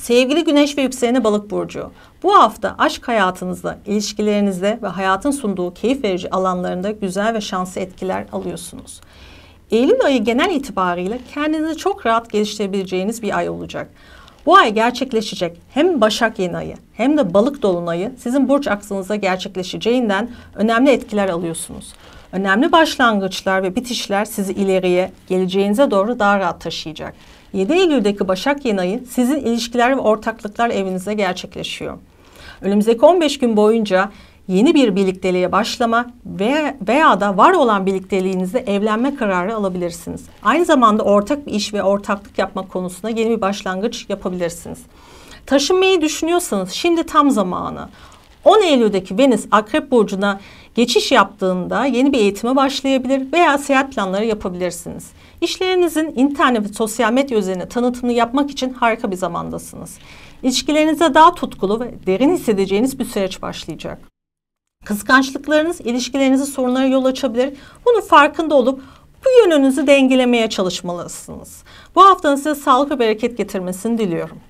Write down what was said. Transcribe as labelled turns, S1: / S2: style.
S1: Sevgili Güneş ve yükseleni Balık burcu. Bu hafta aşk hayatınızda, ilişkilerinizde ve hayatın sunduğu keyif verici alanlarında güzel ve şanslı etkiler alıyorsunuz. Eylül ayı genel itibariyle kendinizi çok rahat geliştirebileceğiniz bir ay olacak. Bu ay gerçekleşecek hem Başak yeni ayı hem de balık dolunayı sizin burç aksınıza gerçekleşeceğinden önemli etkiler alıyorsunuz. Önemli başlangıçlar ve bitişler sizi ileriye, geleceğinize doğru daha rahat taşıyacak. 7 Eylül'deki Başak yeni ayı sizin ilişkiler ve ortaklıklar evinize gerçekleşiyor. Önümüzdeki 15 gün boyunca yeni bir birlikteliğe başlama veya, veya da var olan birlikteliğinizde evlenme kararı alabilirsiniz. Aynı zamanda ortak bir iş ve ortaklık yapmak konusunda yeni bir başlangıç yapabilirsiniz. Taşınmayı düşünüyorsanız şimdi tam zamanı. 10 Eylül'deki Venüs Akrep Burcu'na geçiş yaptığında yeni bir eğitime başlayabilir veya seyahat planları yapabilirsiniz. İşlerinizin internet ve sosyal medya üzerine tanıtımını yapmak için harika bir zamandasınız. İlişkilerinize daha tutkulu ve derin hissedeceğiniz bir süreç başlayacak. Kıskançlıklarınız ilişkilerinizi sorunlara yol açabilir. Bunun farkında olup bu yönünüzü dengelemeye çalışmalısınız. Bu haftanın size sağlık ve bereket getirmesini diliyorum.